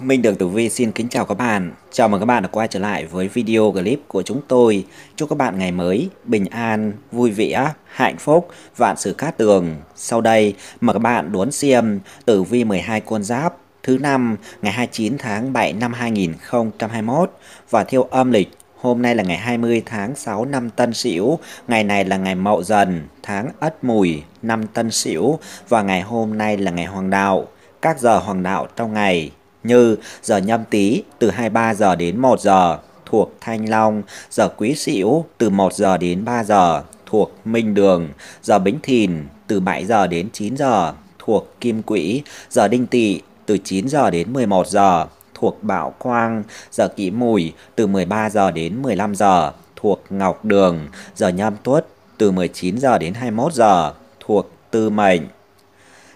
Minh Đường Tử Vi xin kính chào các bạn. Chào mừng các bạn đã quay trở lại với video clip của chúng tôi. Chúc các bạn ngày mới bình an, vui vẻ, hạnh phúc, vạn sự cát tường. Sau đây mời các bạn đón xem Tử Vi 12 con giáp thứ năm ngày 29 tháng 7 năm 2021 và theo âm lịch Hôm nay là ngày 20 tháng 6 năm Tân Sửu, ngày này là ngày Mậu Dần, tháng Ất Mùi năm Tân Sửu và ngày hôm nay là ngày Hoàng đạo. Các giờ Hoàng đạo trong ngày như giờ nhâm tý từ 23 giờ đến 1 giờ thuộc Thanh Long, giờ Quý Sửu từ 1 giờ đến 3 giờ thuộc Minh Đường, giờ Bính Thìn từ 7 giờ đến 9 giờ thuộc Kim Quỹ, giờ Đinh Tỵ từ 9 giờ đến 11 giờ thuộc Bảo Quang, giờ Kỷ Mùi từ 13 giờ đến 15 giờ thuộc Ngọc Đường, giờ Nhâm Tuất từ 19 giờ đến 21 giờ thuộc Tư Mệnh.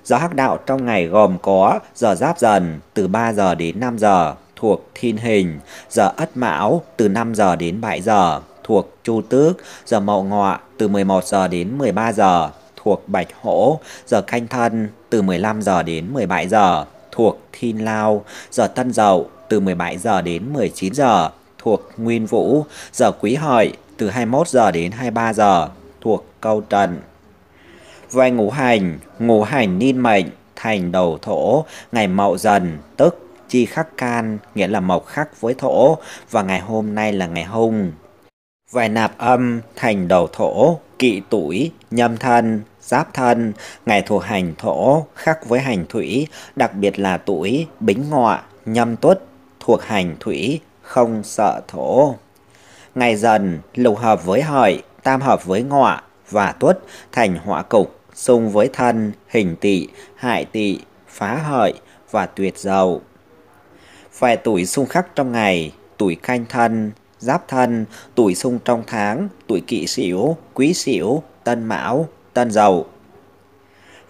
Giờ hắc đạo trong ngày gồm có giờ giáp dần từ 3 giờ đến 5 giờ thuộc thiên hình, giờ ất mão từ 5 giờ đến 7 giờ thuộc chu tước, giờ mậu ngọ từ 11 giờ đến 13 giờ thuộc bạch hổ, giờ canh thân từ 15 giờ đến 17 giờ thuộc thiên lao, giờ tân dậu từ 17 giờ đến 19 giờ thuộc nguyên vũ, giờ quý hợi từ 21 giờ đến 23 giờ thuộc câu trần. Vai ngũ hành, ngũ hành niên mệnh, thành đầu thổ, ngày mậu dần, tức chi khắc can, nghĩa là mộc khắc với thổ, và ngày hôm nay là ngày hung. Vài nạp âm, thành đầu thổ, kỵ tuổi, nhâm thân, giáp thân, ngày thuộc hành thổ, khắc với hành thủy, đặc biệt là tuổi, bính ngọ, nhâm tuất, thuộc hành thủy, không sợ thổ. Ngày dần, lục hợp với hợi, tam hợp với ngọ và tuất, thành họa cục xung với thân, hình tỵ, hại tỵ, phá hợi và tuyệt dầu. Về tuổi xung khắc trong ngày, tuổi canh thân, giáp thân, tuổi xung trong tháng, tuổi kỵ sửu, quý sửu, tân mão, tân dậu.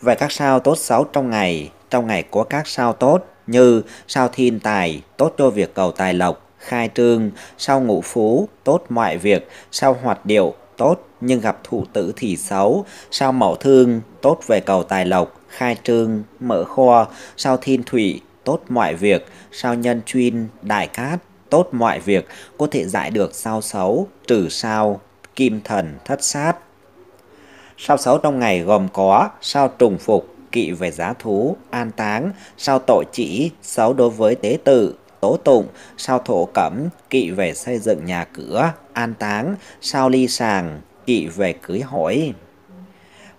Về các sao tốt xấu trong ngày, trong ngày có các sao tốt như sao thiên tài, tốt cho việc cầu tài lộc, khai trương, sao ngũ phú, tốt mọi việc, sao hoạt điệu, tốt nhưng gặp thủ tử thì xấu, sao mậu thương tốt về cầu tài lộc, khai trương, mở kho, sao thiên thủy tốt mọi việc, sao nhân chuyên, đại cát tốt mọi việc, có thể giải được sao xấu, trừ sao, kim thần thất sát. Sao xấu trong ngày gồm có sao trùng phục, kỵ về giá thú, an táng, sao tội chỉ, xấu đối với tế tử tố tụng, sao thổ cẩm, kỵ về xây dựng nhà cửa, an táng, sao ly sàng, kỵ về cưới hỏi.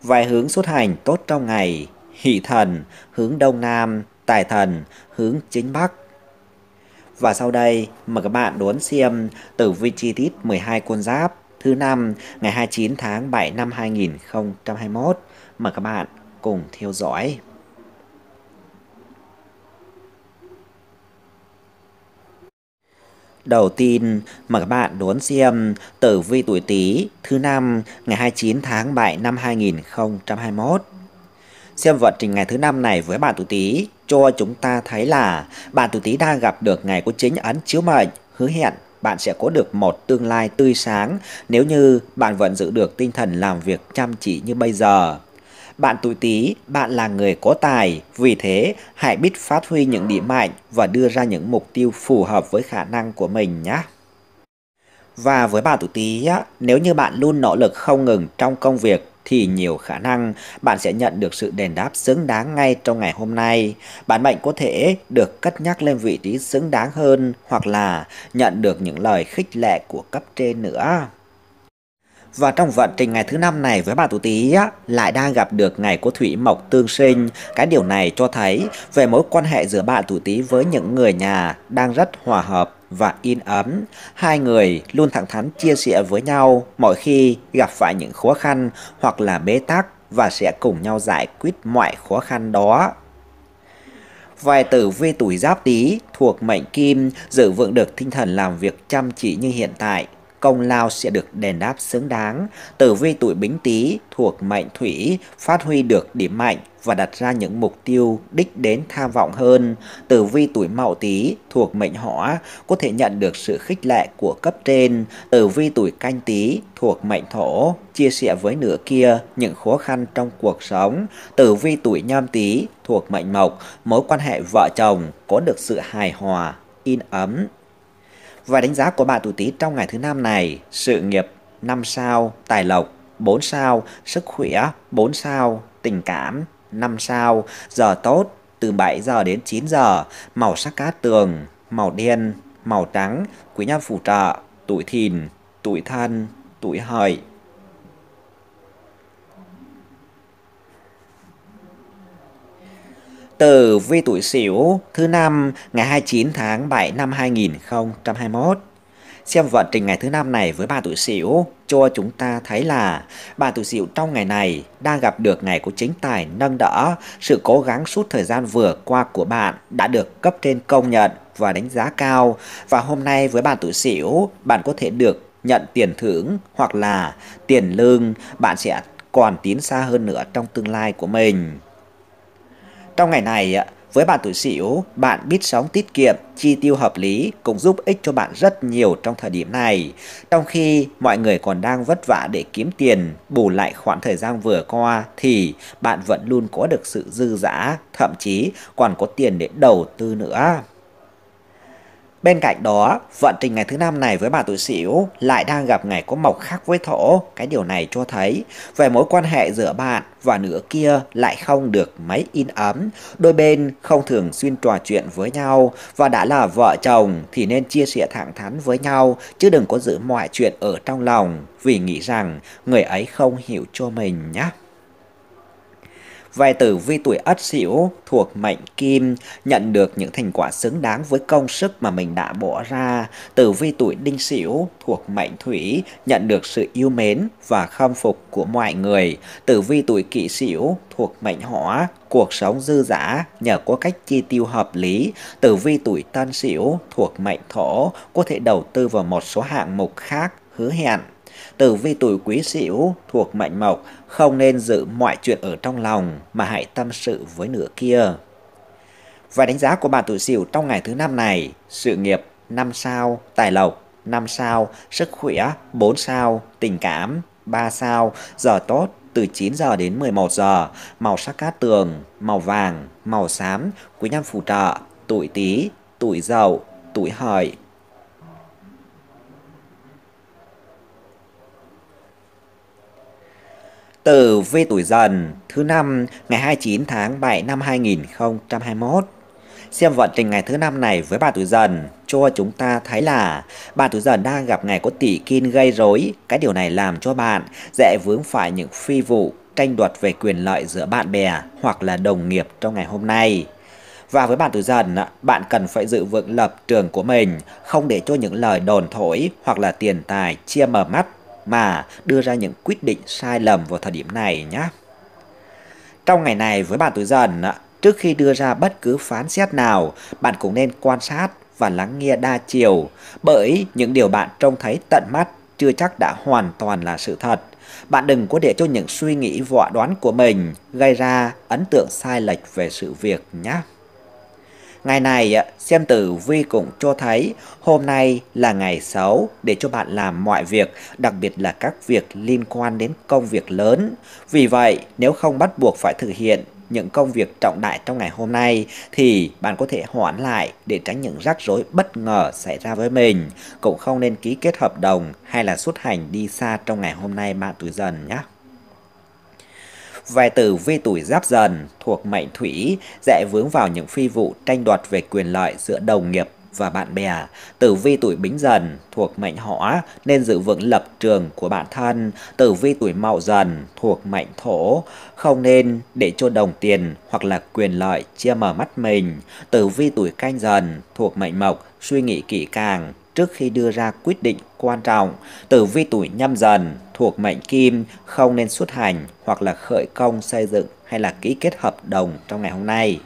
Vài hướng xuất hành tốt trong ngày, hỷ thần, hướng đông nam, tài thần, hướng chính bắc. Và sau đây, mời các bạn đón xem tử vi chi tiết 12 con giáp thứ năm ngày 29 tháng 7 năm 2021. Mời các bạn cùng theo dõi. Đầu tiên, mời các bạn đón xem tử vi tuổi Tý thứ năm ngày 29 tháng 7 năm 2021. Xem vận trình ngày thứ năm này với bạn tuổi Tý cho chúng ta thấy là bạn tuổi Tý đang gặp được ngày của chính ấn chiếu mệnh, hứa hẹn bạn sẽ có được một tương lai tươi sáng nếu như bạn vẫn giữ được tinh thần làm việc chăm chỉ như bây giờ. Bạn tuổi Tý, bạn là người có tài, vì thế hãy biết phát huy những điểm mạnh và đưa ra những mục tiêu phù hợp với khả năng của mình nhé. Và với bạn tuổi Tý, nếu như bạn luôn nỗ lực không ngừng trong công việc thì nhiều khả năng bạn sẽ nhận được sự đền đáp xứng đáng ngay trong ngày hôm nay. bạn mệnh có thể được cất nhắc lên vị trí xứng đáng hơn hoặc là nhận được những lời khích lệ của cấp trên nữa. Và trong vận trình ngày thứ năm này với bà tuổi Tý lại đang gặp được ngày của thủy mộc tương sinh. Cái điều này cho thấy về mối quan hệ giữa bạn tuổi Tý với những người nhà đang rất hòa hợp và yên ấm. Hai người luôn thẳng thắn chia sẻ với nhau mỗi khi gặp phải những khó khăn hoặc là bế tắc và sẽ cùng nhau giải quyết mọi khó khăn đó. Vài tử vi tuổi giáp tý thuộc mệnh kim giữ vững được tinh thần làm việc chăm chỉ như hiện tại công lao sẽ được đền đáp xứng đáng. Tử vi tuổi Bính Tý thuộc mệnh Thủy phát huy được điểm mạnh và đặt ra những mục tiêu đích đến tham vọng hơn. Tử vi tuổi Mậu Tý thuộc mệnh Hỏa có thể nhận được sự khích lệ của cấp trên. Tử vi tuổi Canh Tý thuộc mệnh Thổ chia sẻ với nửa kia những khó khăn trong cuộc sống. Tử vi tuổi Nhâm Tý thuộc mệnh Mộc, mối quan hệ vợ chồng có được sự hài hòa, in ấm và đánh giá của bà tuổi Tý trong ngày thứ năm này, sự nghiệp 5 sao, tài lộc 4 sao, sức khỏe 4 sao, tình cảm 5 sao, giờ tốt từ 7 giờ đến 9 giờ, màu sắc cát tường, màu đen, màu trắng, quý nhân phù trợ, tuổi thìn, tuổi thân, tuổi hợi. tử vi tuổi Sửu thứ năm ngày 29 tháng 7 năm 2021. Xem vận trình ngày thứ năm này với bà tuổi Sửu cho chúng ta thấy là bà tuổi Sửu trong ngày này đang gặp được ngày của chính tài nâng đỡ, sự cố gắng suốt thời gian vừa qua của bạn đã được cấp trên công nhận và đánh giá cao và hôm nay với bà tuổi Sửu, bạn có thể được nhận tiền thưởng hoặc là tiền lương, bạn sẽ còn tiến xa hơn nữa trong tương lai của mình. Trong ngày này, với bạn tuổi Sửu, bạn biết sống tiết kiệm, chi tiêu hợp lý cũng giúp ích cho bạn rất nhiều trong thời điểm này. Trong khi mọi người còn đang vất vả để kiếm tiền, bù lại khoảng thời gian vừa qua thì bạn vẫn luôn có được sự dư dả, thậm chí còn có tiền để đầu tư nữa. Bên cạnh đó, vận trình ngày thứ năm này với bà tuổi Sửu lại đang gặp ngày có mộc khắc với thổ, cái điều này cho thấy về mối quan hệ giữa bạn và nửa kia lại không được mấy in ấm, đôi bên không thường xuyên trò chuyện với nhau và đã là vợ chồng thì nên chia sẻ thẳng thắn với nhau chứ đừng có giữ mọi chuyện ở trong lòng vì nghĩ rằng người ấy không hiểu cho mình nhé. Vài tử vi tuổi ất sửu thuộc mệnh kim nhận được những thành quả xứng đáng với công sức mà mình đã bỏ ra. Tử vi tuổi đinh sửu thuộc mệnh thủy nhận được sự yêu mến và khâm phục của mọi người. Tử vi tuổi kỷ sửu thuộc mệnh hỏa cuộc sống dư dả nhờ có cách chi tiêu hợp lý. Tử vi tuổi tân sửu thuộc mệnh thổ có thể đầu tư vào một số hạng mục khác hứa hẹn. Tử vi tuổi quý sửu thuộc mệnh mộc không nên giữ mọi chuyện ở trong lòng mà hãy tâm sự với nửa kia. Và đánh giá của bạn tuổi Sửu trong ngày thứ năm này, sự nghiệp 5 sao, tài lộc 5 sao, sức khỏe 4 sao, tình cảm 3 sao, giờ tốt từ 9 giờ đến 11 giờ, màu sắc cát tường, màu vàng, màu xám, quý nhân phù trợ, tuổi Tý, tuổi Dậu, tuổi Hợi, từ v tuổi dần thứ năm ngày 29 tháng 7 năm 2021. Xem vận trình ngày thứ năm này với bà tuổi dần cho chúng ta thấy là bà tuổi dần đang gặp ngày có tỷ kim gây rối. Cái điều này làm cho bạn dễ vướng phải những phi vụ tranh đoạt về quyền lợi giữa bạn bè hoặc là đồng nghiệp trong ngày hôm nay. Và với bạn tuổi dần, bạn cần phải giữ vững lập trường của mình, không để cho những lời đồn thổi hoặc là tiền tài chia mở mắt mà đưa ra những quyết định sai lầm vào thời điểm này nhé. Trong ngày này với bạn tuổi dần, trước khi đưa ra bất cứ phán xét nào, bạn cũng nên quan sát và lắng nghe đa chiều, bởi những điều bạn trông thấy tận mắt chưa chắc đã hoàn toàn là sự thật. Bạn đừng có để cho những suy nghĩ vọa đoán của mình gây ra ấn tượng sai lệch về sự việc nhé. Ngày này, xem tử vi cũng cho thấy hôm nay là ngày xấu để cho bạn làm mọi việc, đặc biệt là các việc liên quan đến công việc lớn. Vì vậy, nếu không bắt buộc phải thực hiện những công việc trọng đại trong ngày hôm nay thì bạn có thể hoãn lại để tránh những rắc rối bất ngờ xảy ra với mình. Cũng không nên ký kết hợp đồng hay là xuất hành đi xa trong ngày hôm nay bạn tuổi dần nhé. Vài tử vi tuổi giáp dần thuộc mệnh thủy dễ vướng vào những phi vụ tranh đoạt về quyền lợi giữa đồng nghiệp và bạn bè. Tử vi tuổi bính dần thuộc mệnh hỏa nên giữ vững lập trường của bản thân. Tử vi tuổi mậu dần thuộc mệnh thổ không nên để cho đồng tiền hoặc là quyền lợi chia mở mắt mình. Tử vi tuổi canh dần thuộc mệnh mộc suy nghĩ kỹ càng trước khi đưa ra quyết định quan trọng. Tử vi tuổi nhâm dần thuộc mệnh kim không nên xuất hành hoặc là khởi công xây dựng hay là ký kết hợp đồng trong ngày hôm nay.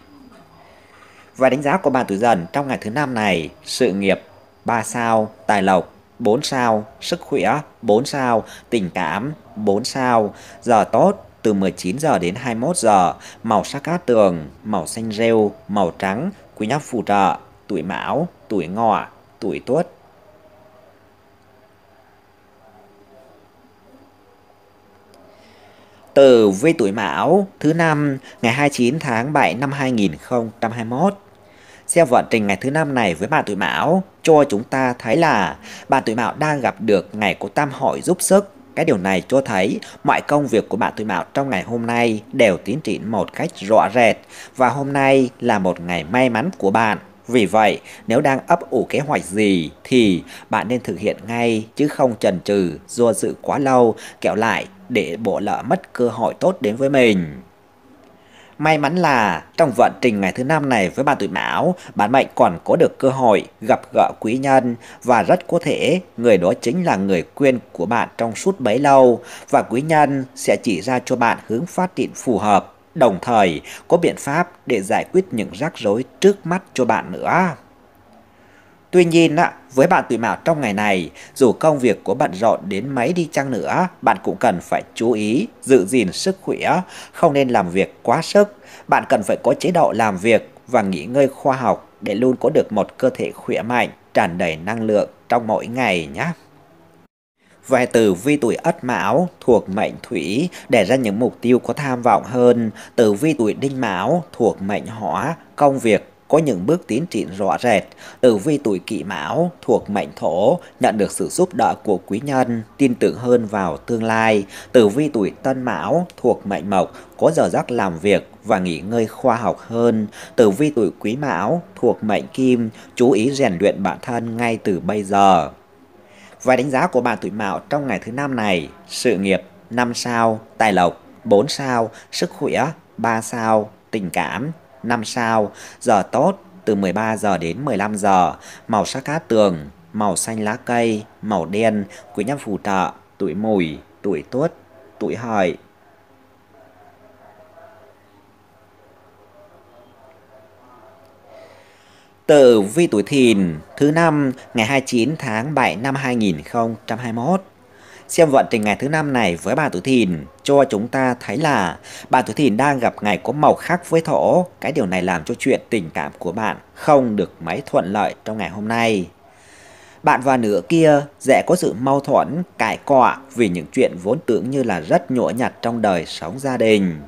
Và đánh giá của bạn tuổi dần trong ngày thứ năm này, sự nghiệp 3 sao, tài lộc 4 sao, sức khỏe 4 sao, tình cảm 4 sao, giờ tốt từ 19 giờ đến 21 giờ, màu sắc cát tường, màu xanh rêu, màu trắng, quý nhân phù trợ, tuổi mão, tuổi ngọ, tuổi tuất, tử với tuổi Mão thứ năm ngày 29 tháng 7 năm 2021. Xem vận trình ngày thứ năm này với bà tuổi Mão cho chúng ta thấy là bà tuổi Mão đang gặp được ngày của tam hội giúp sức. Cái điều này cho thấy mọi công việc của bạn tuổi Mão trong ngày hôm nay đều tiến triển một cách rõ rệt và hôm nay là một ngày may mắn của bạn. Vì vậy, nếu đang ấp ủ kế hoạch gì thì bạn nên thực hiện ngay chứ không chần chừ, do dự quá lâu, kẹo lại để bỏ lỡ mất cơ hội tốt đến với mình. May mắn là trong vận trình ngày thứ năm này với bà tuổi mão, bạn mệnh còn có được cơ hội gặp gỡ quý nhân và rất có thể người đó chính là người quyên của bạn trong suốt bấy lâu và quý nhân sẽ chỉ ra cho bạn hướng phát triển phù hợp, đồng thời có biện pháp để giải quyết những rắc rối trước mắt cho bạn nữa. Tuy nhiên, với bạn tuổi mão trong ngày này, dù công việc của bạn rộn đến mấy đi chăng nữa, bạn cũng cần phải chú ý, giữ gìn sức khỏe, không nên làm việc quá sức. Bạn cần phải có chế độ làm việc và nghỉ ngơi khoa học để luôn có được một cơ thể khỏe mạnh, tràn đầy năng lượng trong mỗi ngày nhé. Vài từ vi tuổi ất mão thuộc mệnh thủy để ra những mục tiêu có tham vọng hơn. Từ vi tuổi đinh mão thuộc mệnh hỏa, công việc có những bước tiến triển rõ rệt. Tử vi tuổi kỷ mão thuộc mệnh thổ nhận được sự giúp đỡ của quý nhân, tin tưởng hơn vào tương lai. Tử vi tuổi tân mão thuộc mệnh mộc có giờ giấc làm việc và nghỉ ngơi khoa học hơn. Tử vi tuổi quý mão thuộc mệnh kim, chú ý rèn luyện bản thân ngay từ bây giờ. Và đánh giá của bạn tuổi mão trong ngày thứ năm này, sự nghiệp 5 sao, tài lộc 4 sao, sức khỏe 3 sao, tình cảm 5 sao, giờ tốt từ 13 giờ đến 15 giờ, màu sắc cát tường, màu xanh lá cây, màu đen, quý nhân phù trợ, tuổi mùi, tuổi tuất, tuổi hợi. Tử vi tuổi thìn, thứ năm, ngày 29 tháng 7 năm 2021 xem vận trình ngày thứ năm này với bà tuổi thìn cho chúng ta thấy là bà tuổi thìn đang gặp ngày có màu khác với thổ. Cái điều này làm cho chuyện tình cảm của bạn không được mấy thuận lợi trong ngày hôm nay. Bạn và nửa kia dễ có sự mâu thuẫn, cãi cọ vì những chuyện vốn tưởng như là rất nhỗ nhặt trong đời sống gia đình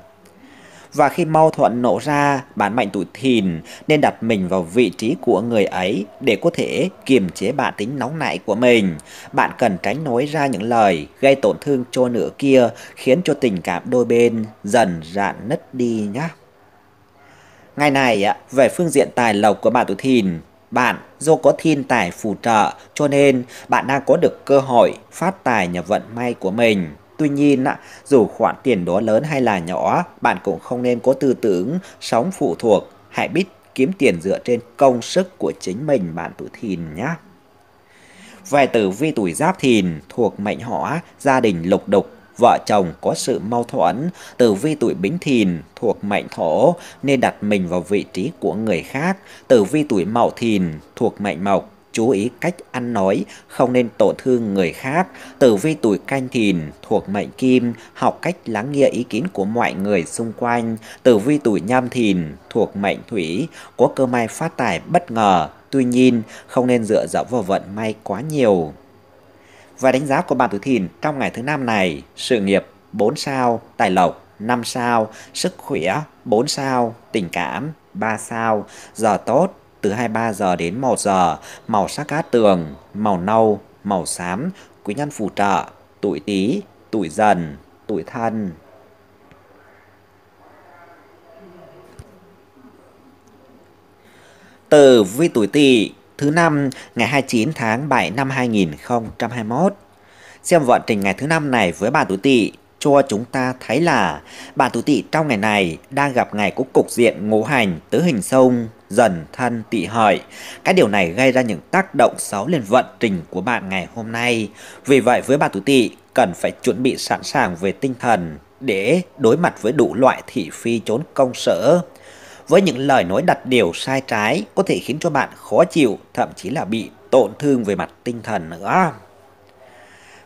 và khi mâu thuẫn nổ ra, bạn mệnh tuổi thìn nên đặt mình vào vị trí của người ấy để có thể kiềm chế bản tính nóng nảy của mình. Bạn cần tránh nói ra những lời gây tổn thương cho nửa kia khiến cho tình cảm đôi bên dần rạn nứt đi nhé. Ngày này, về phương diện tài lộc của bạn tuổi thìn, bạn do có thiên tài phù trợ cho nên bạn đang có được cơ hội phát tài nhờ vận may của mình. Tuy nhiên, dù khoản tiền đó lớn hay là nhỏ, bạn cũng không nên có tư tưởng sống phụ thuộc. Hãy biết kiếm tiền dựa trên công sức của chính mình bạn tuổi thìn nhé. Về tử vi tuổi giáp thìn thuộc mệnh hỏa, gia đình lục đục, vợ chồng có sự mâu thuẫn, tử vi tuổi bính thìn thuộc mệnh thổ nên đặt mình vào vị trí của người khác, tử vi tuổi mậu thìn thuộc mệnh mộc chú ý cách ăn nói, không nên tổn thương người khác. Tử vi tuổi canh thìn thuộc mệnh kim, học cách lắng nghe ý kiến của mọi người xung quanh. Tử vi tuổi nhâm thìn thuộc mệnh thủy, có cơ may phát tài bất ngờ, tuy nhiên không nên dựa dẫm vào vận may quá nhiều. Và đánh giá của bạn tuổi thìn trong ngày thứ năm này, sự nghiệp 4 sao, tài lộc 5 sao, sức khỏe 4 sao, tình cảm 3 sao, giờ tốt từ 23 giờ đến 1 giờ, màu sắc cát tường, màu nâu, màu xám, quý nhân phù trợ, tuổi Tý, tuổi Dần, tuổi Thân. từ vi tuổi Tỵ, thứ năm, ngày 29 tháng 7 năm 2021. Xem vận trình ngày thứ năm này với bà tuổi Tỵ cho chúng ta thấy là bà tuổi Tỵ trong ngày này đang gặp ngày có cục diện ngũ hành tứ hình sông dần thân tị hợi. Cái điều này gây ra những tác động xấu lên vận trình của bạn ngày hôm nay. Vì vậy với bạn tuổi tỵ cần phải chuẩn bị sẵn sàng về tinh thần để đối mặt với đủ loại thị phi trốn công sở. Với những lời nói đặt điều sai trái có thể khiến cho bạn khó chịu, thậm chí là bị tổn thương về mặt tinh thần nữa.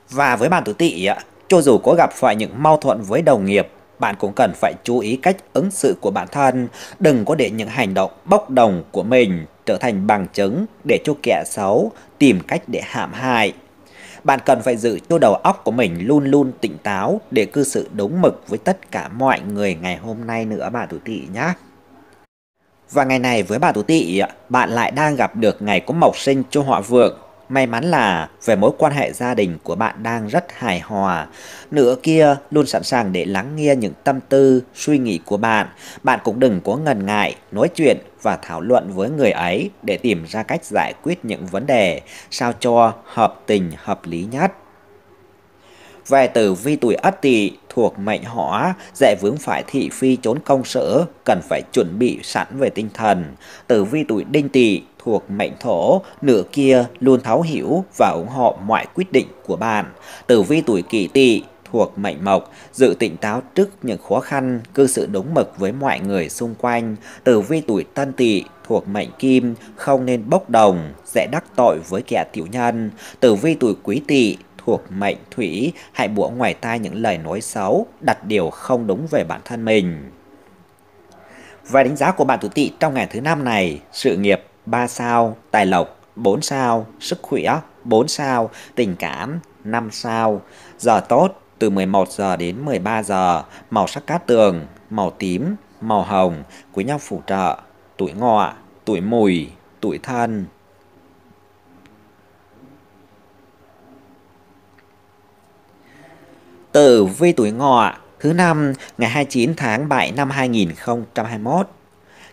Và với bạn tuổi tỵ, cho dù có gặp phải những mâu thuẫn với đồng nghiệp bạn cũng cần phải chú ý cách ứng xử của bản thân, đừng có để những hành động bốc đồng của mình trở thành bằng chứng để cho kẻ xấu tìm cách để hãm hại. Bạn cần phải giữ cho đầu óc của mình luôn luôn tỉnh táo để cư xử đúng mực với tất cả mọi người ngày hôm nay nữa bạn tụi tị nhé. Và ngày này với bà Tú Tị, bạn lại đang gặp được ngày có mộc sinh cho họ vượng May mắn là về mối quan hệ gia đình của bạn đang rất hài hòa. Nửa kia luôn sẵn sàng để lắng nghe những tâm tư, suy nghĩ của bạn. Bạn cũng đừng có ngần ngại, nói chuyện và thảo luận với người ấy để tìm ra cách giải quyết những vấn đề sao cho hợp tình hợp lý nhất. Về tử vi tuổi ất tỵ thuộc mệnh hỏa, dễ vướng phải thị phi trốn công sở, cần phải chuẩn bị sẵn về tinh thần. Tử vi tuổi đinh tỵ thuộc mệnh thổ, nửa kia luôn thấu hiểu và ủng hộ mọi quyết định của bạn. Tử vi tuổi kỷ tỵ thuộc mệnh mộc, dự tỉnh táo trước những khó khăn, cư xử đúng mực với mọi người xung quanh. Tử vi tuổi tân tỵ thuộc mệnh kim, không nên bốc đồng, dễ đắc tội với kẻ tiểu nhân. Tử vi tuổi quý tỵ thuộc mệnh thủy, hãy buộc ngoài tai những lời nói xấu, đặt điều không đúng về bản thân mình. Và đánh giá của bạn tuổi tỵ trong ngày thứ năm này, sự nghiệp 3 sao tài lộc, 4 sao sức khỏe, 4 sao tình cảm, 5 sao. Giờ tốt từ 11 giờ đến 13 giờ, màu sắc cát tường, màu tím, màu hồng, quý nhau phụ trợ, tuổi ngọ, tuổi mùi, tuổi thân. Tử vi tuổi ngọ thứ năm ngày 29 tháng 7 năm 2021.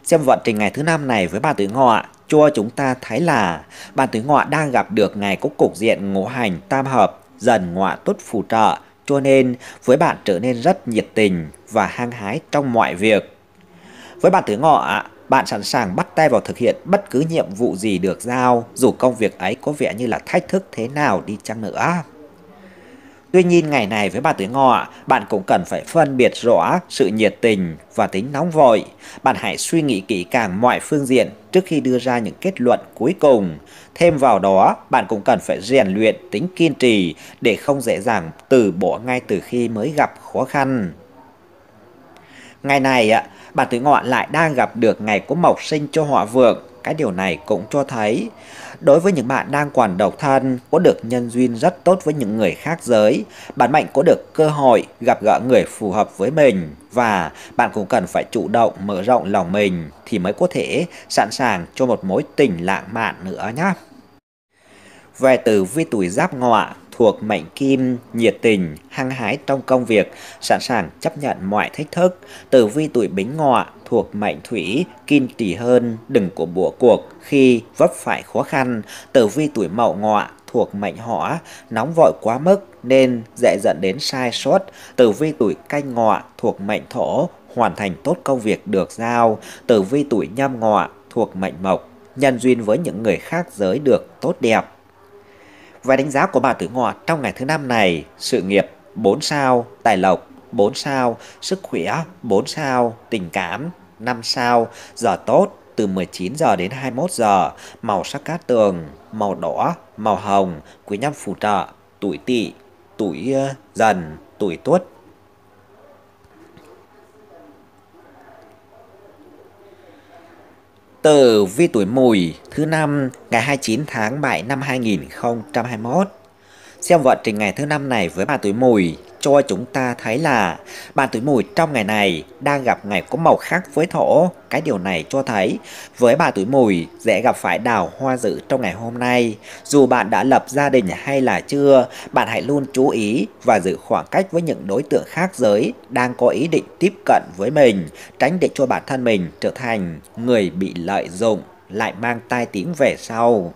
Xem vận trình ngày thứ năm này với bà tuổi ngọ cho chúng ta thấy là bản tứ ngọ đang gặp được ngày có cục diện ngũ hành tam hợp dần ngọa tốt phù trợ cho nên với bạn trở nên rất nhiệt tình và hăng hái trong mọi việc. Với bạn tứ ngọ, bạn sẵn sàng bắt tay vào thực hiện bất cứ nhiệm vụ gì được giao dù công việc ấy có vẻ như là thách thức thế nào đi chăng nữa. Tuy nhiên ngày này với bà tuổi ngọ, bạn cũng cần phải phân biệt rõ sự nhiệt tình và tính nóng vội. Bạn hãy suy nghĩ kỹ càng mọi phương diện trước khi đưa ra những kết luận cuối cùng. Thêm vào đó, bạn cũng cần phải rèn luyện tính kiên trì để không dễ dàng từ bỏ ngay từ khi mới gặp khó khăn. Ngày này, bạn tuổi ngọ lại đang gặp được ngày của mộc sinh cho họ vượng. Cái điều này cũng cho thấy Đối với những bạn đang còn độc thân, có được nhân duyên rất tốt với những người khác giới, bạn mạnh có được cơ hội gặp gỡ người phù hợp với mình và bạn cũng cần phải chủ động mở rộng lòng mình thì mới có thể sẵn sàng cho một mối tình lãng mạn nữa nhé. Về từ vi tuổi giáp ngọ thuộc mệnh kim, nhiệt tình, hăng hái trong công việc, sẵn sàng chấp nhận mọi thách thức. Từ vi tuổi bính ngọ thuộc mệnh thủy, kim tỷ hơn, đừng của bùa cuộc khi vấp phải khó khăn, tử vi tuổi mậu ngọ thuộc mệnh hỏa, nóng vội quá mức nên dễ dẫn đến sai sót, tử vi tuổi canh ngọ thuộc mệnh thổ, hoàn thành tốt công việc được giao, tử vi tuổi nhâm ngọ thuộc mệnh mộc, nhân duyên với những người khác giới được tốt đẹp. Và đánh giá của bà tuổi ngọ trong ngày thứ năm này, sự nghiệp 4 sao, tài lộc 4 sao, sức khỏe 4 sao, tình cảm 5 sao, giờ tốt từ 19 giờ đến 21 giờ, màu sắc cát tường, màu đỏ, màu hồng, quý nhân phù trợ, tuổi tỵ, tuổi ờ, dần, tuổi tuất. Tử vi tuổi mùi thứ năm ngày 29 tháng 7 năm 2021. Xem vận trình ngày thứ năm này với bà tuổi mùi cho chúng ta thấy là bạn tuổi mùi trong ngày này đang gặp ngày có màu khác với thổ. Cái điều này cho thấy với bà tuổi mùi dễ gặp phải đào hoa dữ trong ngày hôm nay. Dù bạn đã lập gia đình hay là chưa, bạn hãy luôn chú ý và giữ khoảng cách với những đối tượng khác giới đang có ý định tiếp cận với mình, tránh để cho bản thân mình trở thành người bị lợi dụng lại mang tai tiếng về sau.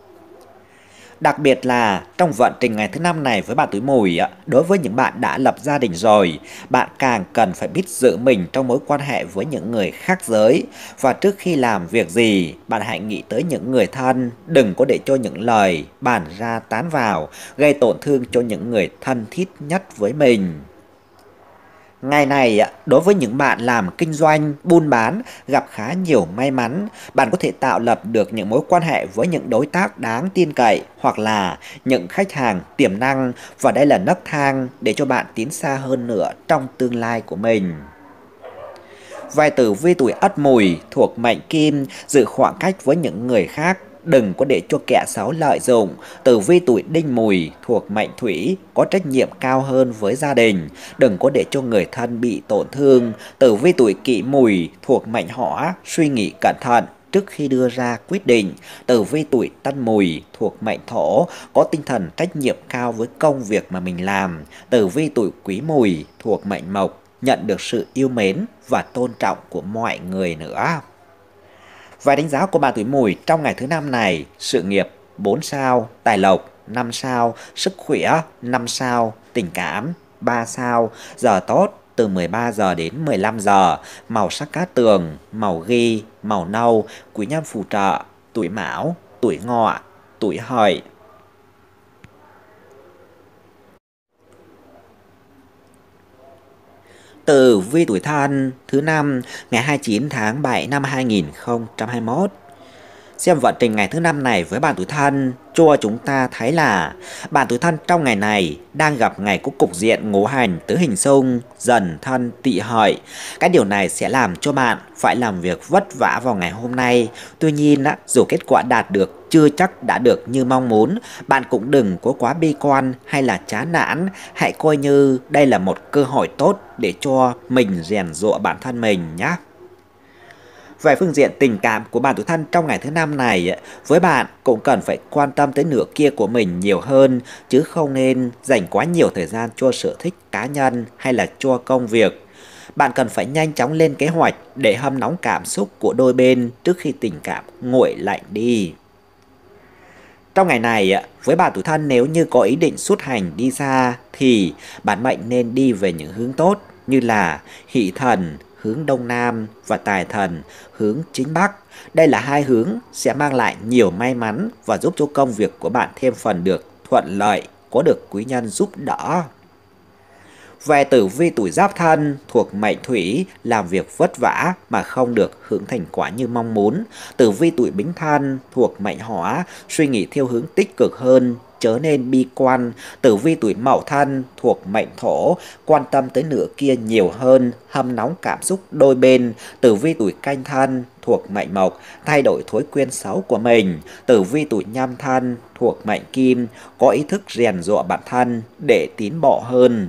Đặc biệt là trong vận trình ngày thứ năm này với bạn tuổi mùi, đối với những bạn đã lập gia đình rồi, bạn càng cần phải biết giữ mình trong mối quan hệ với những người khác giới. Và trước khi làm việc gì, bạn hãy nghĩ tới những người thân, đừng có để cho những lời bàn ra tán vào, gây tổn thương cho những người thân thiết nhất với mình. Ngày này, đối với những bạn làm kinh doanh, buôn bán gặp khá nhiều may mắn, bạn có thể tạo lập được những mối quan hệ với những đối tác đáng tin cậy hoặc là những khách hàng tiềm năng và đây là nấc thang để cho bạn tiến xa hơn nữa trong tương lai của mình. Vài tử vi tuổi Ất Mùi thuộc mệnh Kim giữ khoảng cách với những người khác đừng có để cho kẻ xấu lợi dụng. Tử vi tuổi đinh mùi thuộc mệnh thủy, có trách nhiệm cao hơn với gia đình, đừng có để cho người thân bị tổn thương. Tử vi tuổi kỷ mùi thuộc mệnh hỏa, suy nghĩ cẩn thận, trước khi đưa ra quyết định. Tử vi tuổi tân mùi thuộc mệnh thổ, có tinh thần trách nhiệm cao với công việc mà mình làm. Tử vi tuổi quý mùi thuộc mệnh mộc, nhận được sự yêu mến và tôn trọng của mọi người nữa. Và đánh giá của bà tuổi mùi trong ngày thứ năm này, sự nghiệp 4 sao, tài lộc 5 sao, sức khỏe 5 sao, tình cảm 3 sao, giờ tốt từ 13 giờ đến 15 giờ, màu sắc cát tường, màu ghi, màu nâu, quý nhân phù trợ, tuổi mão, tuổi ngọ, tuổi hợi, tử vi tuổi thân thứ năm ngày 29 tháng 7 năm 2021. Xem vận trình ngày thứ năm này với bạn tuổi thân cho chúng ta thấy là bản tứ thân trong ngày này đang gặp ngày của cục diện ngũ hành tứ hình xung dần thân tị hợi. Cái điều này sẽ làm cho bạn phải làm việc vất vả vào ngày hôm nay. Tuy nhiên, dù kết quả đạt được chưa chắc đã được như mong muốn, bạn cũng đừng có quá bi quan hay là chán nản, hãy coi như đây là một cơ hội tốt để cho mình rèn rũa bản thân mình nhé. Về phương diện tình cảm của bạn tuổi thân trong ngày thứ năm này, với bạn cũng cần phải quan tâm tới nửa kia của mình nhiều hơn, chứ không nên dành quá nhiều thời gian cho sở thích cá nhân hay là cho công việc. Bạn cần phải nhanh chóng lên kế hoạch để hâm nóng cảm xúc của đôi bên trước khi tình cảm nguội lạnh đi. Trong ngày này, với bạn tuổi thân nếu như có ý định xuất hành đi xa thì bạn mệnh nên đi về những hướng tốt như là hỷ thần, hướng Đông Nam và tài thần hướng Chính Bắc. Đây là hai hướng sẽ mang lại nhiều may mắn và giúp cho công việc của bạn thêm phần được thuận lợi, có được quý nhân giúp đỡ. Về tử vi tuổi giáp thân thuộc mệnh thủy làm việc vất vả mà không được hưởng thành quả như mong muốn. Tử vi tuổi bính thân thuộc mệnh hỏa suy nghĩ theo hướng tích cực hơn chớ nên bi quan, tử vi tuổi mậu thân thuộc mệnh thổ, quan tâm tới nửa kia nhiều hơn, hâm nóng cảm xúc đôi bên, tử vi tuổi canh thân thuộc mệnh mộc, thay đổi thói quen xấu của mình, tử vi tuổi nhâm thân thuộc mệnh kim, có ý thức rèn dọa bản thân để tiến bộ hơn.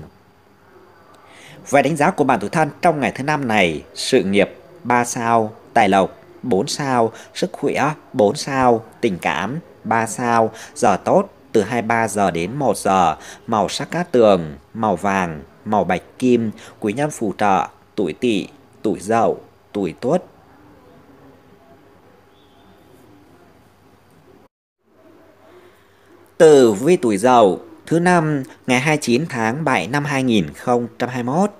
Về đánh giá của bản tuổi thân trong ngày thứ năm này, sự nghiệp 3 sao, tài lộc 4 sao, sức khỏe 4 sao, tình cảm 3 sao, giờ tốt từ 23 giờ đến 1 giờ, màu sắc cát tường, màu vàng, màu bạch kim, quý nhân phù trợ, tuổi tỵ, tuổi dậu, tuổi tuất. từ vi tuổi dậu thứ năm ngày 29 tháng 7 năm 2021.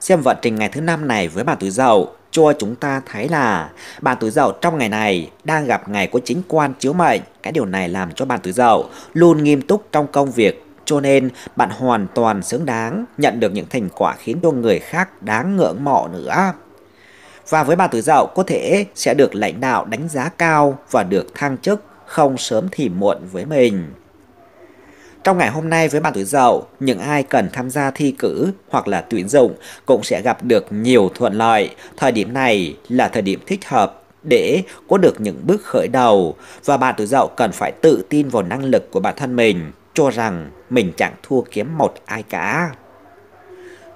Xem vận trình ngày thứ năm này với bạn tuổi dậu cho chúng ta thấy là bạn tuổi dậu trong ngày này đang gặp ngày có chính quan chiếu mệnh. Cái điều này làm cho bạn tuổi dậu luôn nghiêm túc trong công việc cho nên bạn hoàn toàn xứng đáng nhận được những thành quả khiến cho người khác đáng ngưỡng mộ nữa. Và với bạn tuổi dậu có thể sẽ được lãnh đạo đánh giá cao và được thăng chức không sớm thì muộn với mình. Trong ngày hôm nay với bạn tuổi dậu, những ai cần tham gia thi cử hoặc là tuyển dụng cũng sẽ gặp được nhiều thuận lợi. Thời điểm này là thời điểm thích hợp để có được những bước khởi đầu và bạn tuổi dậu cần phải tự tin vào năng lực của bản thân mình, cho rằng mình chẳng thua kém một ai cả.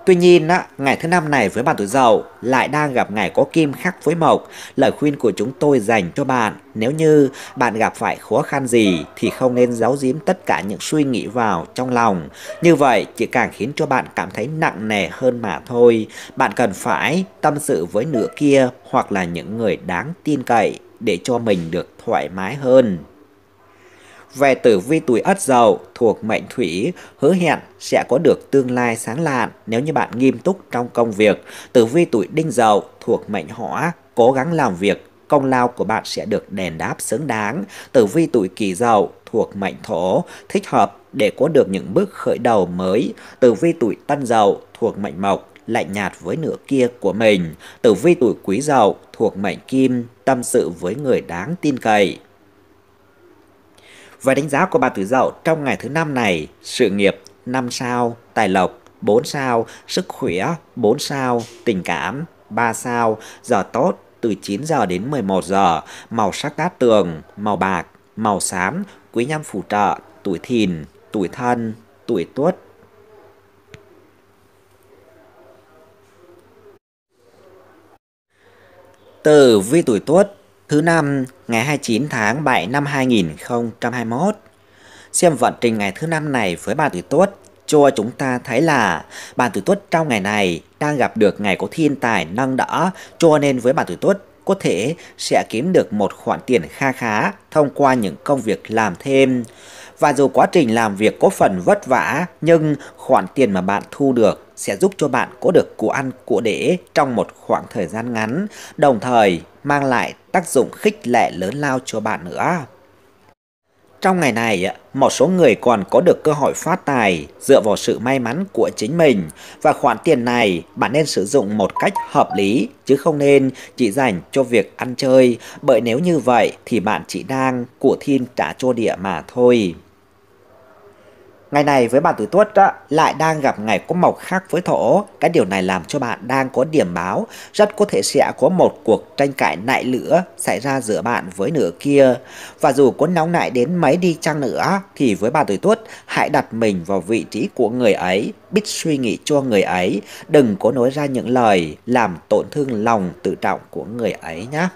Tuy nhiên, á, ngày thứ năm này với bạn tuổi dậu lại đang gặp ngày có kim khắc với mộc. Lời khuyên của chúng tôi dành cho bạn, nếu như bạn gặp phải khó khăn gì thì không nên giấu giếm tất cả những suy nghĩ vào trong lòng. Như vậy chỉ càng khiến cho bạn cảm thấy nặng nề hơn mà thôi. Bạn cần phải tâm sự với nửa kia hoặc là những người đáng tin cậy để cho mình được thoải mái hơn về tử vi tuổi ất dậu thuộc mệnh thủy hứa hẹn sẽ có được tương lai sáng lạn nếu như bạn nghiêm túc trong công việc tử vi tuổi đinh dậu thuộc mệnh hỏa cố gắng làm việc công lao của bạn sẽ được đền đáp xứng đáng tử vi tuổi kỷ dậu thuộc mệnh thổ thích hợp để có được những bước khởi đầu mới tử vi tuổi tân dậu thuộc mệnh mộc lạnh nhạt với nửa kia của mình tử vi tuổi quý dậu thuộc mệnh kim tâm sự với người đáng tin cậy và đánh giá của bà Tử Dậu trong ngày thứ năm này, sự nghiệp 5 sao, tài lộc 4 sao, sức khỏe 4 sao, tình cảm 3 sao, giờ tốt từ 9 giờ đến 11 giờ, màu sắc cát tường, màu bạc, màu xám, quý nhân phù trợ, tuổi thìn, tuổi thân, tuổi tuất. từ vi tuổi tuất thứ năm ngày 29 tháng 7 năm 2021. Xem vận trình ngày thứ năm này với bà tuổi tuất cho chúng ta thấy là bạn tuổi tuất trong ngày này đang gặp được ngày có thiên tài năng đỡ cho nên với bạn tuổi tuất có thể sẽ kiếm được một khoản tiền kha khá thông qua những công việc làm thêm. Và dù quá trình làm việc có phần vất vả, nhưng khoản tiền mà bạn thu được sẽ giúp cho bạn có được của ăn của để trong một khoảng thời gian ngắn, đồng thời mang lại tác dụng khích lệ lớn lao cho bạn nữa. Trong ngày này, một số người còn có được cơ hội phát tài dựa vào sự may mắn của chính mình và khoản tiền này bạn nên sử dụng một cách hợp lý chứ không nên chỉ dành cho việc ăn chơi bởi nếu như vậy thì bạn chỉ đang của thiên trả cho địa mà thôi. Ngày này với bạn tuổi tuất á, lại đang gặp ngày có màu khác với thổ. Cái điều này làm cho bạn đang có điểm báo. Rất có thể sẽ có một cuộc tranh cãi nại lửa xảy ra giữa bạn với nửa kia. Và dù có nóng nại đến mấy đi chăng nữa thì với bạn tuổi tuất hãy đặt mình vào vị trí của người ấy. Biết suy nghĩ cho người ấy. Đừng có nói ra những lời làm tổn thương lòng tự trọng của người ấy nhé.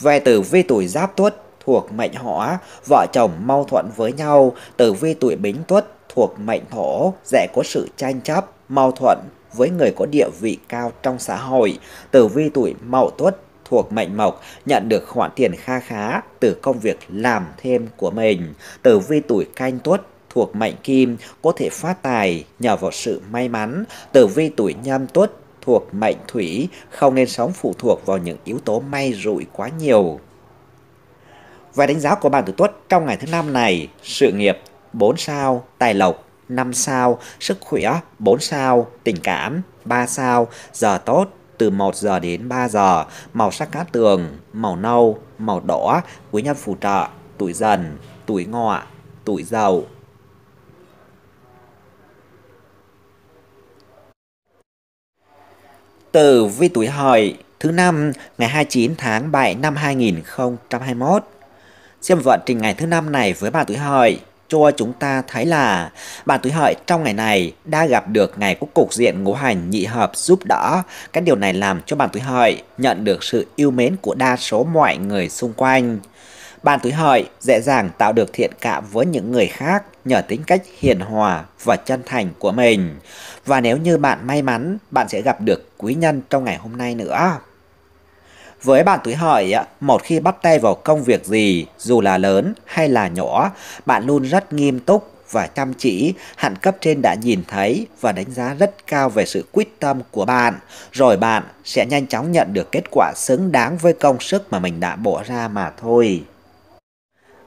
Về tử vi tuổi giáp tuất thuộc mệnh hỏa, vợ chồng mâu thuẫn với nhau, tử vi tuổi bính tuất thuộc mệnh thổ, dễ có sự tranh chấp, mâu thuẫn với người có địa vị cao trong xã hội, tử vi tuổi mậu tuất thuộc mệnh mộc nhận được khoản tiền kha khá từ công việc làm thêm của mình. Tử vi tuổi canh tuất thuộc mệnh kim có thể phát tài nhờ vào sự may mắn. Tử vi tuổi nhâm tuất thuộc mệnh thủy không nên sống phụ thuộc vào những yếu tố may rủi quá nhiều. Và đánh giá của bạn tuổi Tuất trong ngày thứ năm này, sự nghiệp 4 sao, tài lộc 5 sao, sức khỏe 4 sao, tình cảm 3 sao, giờ tốt từ 1 giờ đến 3 giờ, màu sắc cát tường, màu nâu, màu đỏ, quý nhân phù trợ, tuổi dần, tuổi ngọ, tuổi dậu. từ vi tuổi hợi thứ năm ngày 29 tháng 7 năm 2021 Xem vận trình ngày thứ năm này với bà tuổi hợi cho chúng ta thấy là bạn tuổi hợi trong ngày này đã gặp được ngày của cục diện ngũ hành nhị hợp giúp đỡ. Cái điều này làm cho bạn tuổi hợi nhận được sự yêu mến của đa số mọi người xung quanh. Bạn tuổi hợi dễ dàng tạo được thiện cảm với những người khác nhờ tính cách hiền hòa và chân thành của mình. Và nếu như bạn may mắn, bạn sẽ gặp được quý nhân trong ngày hôm nay nữa. Với bạn tuổi hợi, một khi bắt tay vào công việc gì, dù là lớn hay là nhỏ, bạn luôn rất nghiêm túc và chăm chỉ, hạn cấp trên đã nhìn thấy và đánh giá rất cao về sự quyết tâm của bạn, rồi bạn sẽ nhanh chóng nhận được kết quả xứng đáng với công sức mà mình đã bỏ ra mà thôi.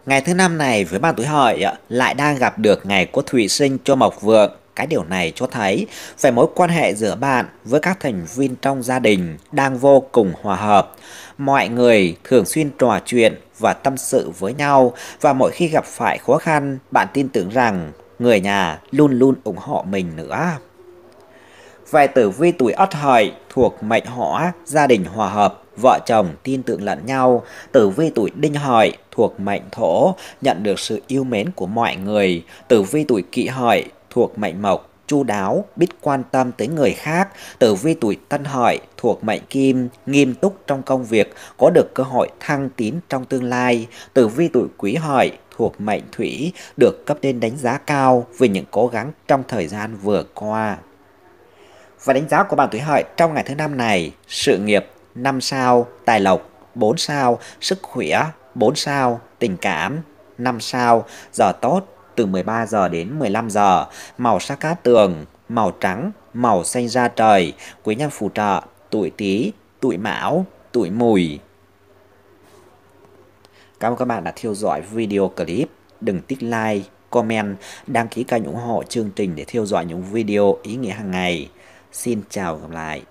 Ngày thứ năm này với bạn tuổi hợi lại đang gặp được ngày của thủy sinh cho mộc vượng cái điều này cho thấy về mối quan hệ giữa bạn với các thành viên trong gia đình đang vô cùng hòa hợp. Mọi người thường xuyên trò chuyện và tâm sự với nhau và mỗi khi gặp phải khó khăn, bạn tin tưởng rằng người nhà luôn luôn ủng hộ mình nữa. Về tử vi tuổi Ất Hợi thuộc mệnh Hỏa, gia đình hòa hợp, vợ chồng tin tưởng lẫn nhau. Tử vi tuổi Đinh Hợi thuộc mệnh Thổ, nhận được sự yêu mến của mọi người. Tử vi tuổi Kỷ Hợi thuộc mệnh mộc chu đáo, biết quan tâm tới người khác, tử vi tuổi tân hợi thuộc mệnh kim, nghiêm túc trong công việc, có được cơ hội thăng tiến trong tương lai. Tử vi tuổi quý hợi thuộc mệnh thủy được cấp trên đánh giá cao về những cố gắng trong thời gian vừa qua. Và đánh giá của bạn tuổi hợi trong ngày thứ năm này, sự nghiệp 5 sao, tài lộc 4 sao, sức khỏe 4 sao, tình cảm 5 sao, giờ tốt từ 13 giờ đến 15 giờ, màu sắc cát tường, màu trắng, màu xanh da trời, quý nhân phù trợ, tuổi Tý, tuổi Mão, tuổi Mùi. Cảm ơn các bạn đã theo dõi video clip. Đừng tích like, comment, đăng ký kênh ủng hộ chương trình để theo dõi những video ý nghĩa hàng ngày. Xin chào gặp lại.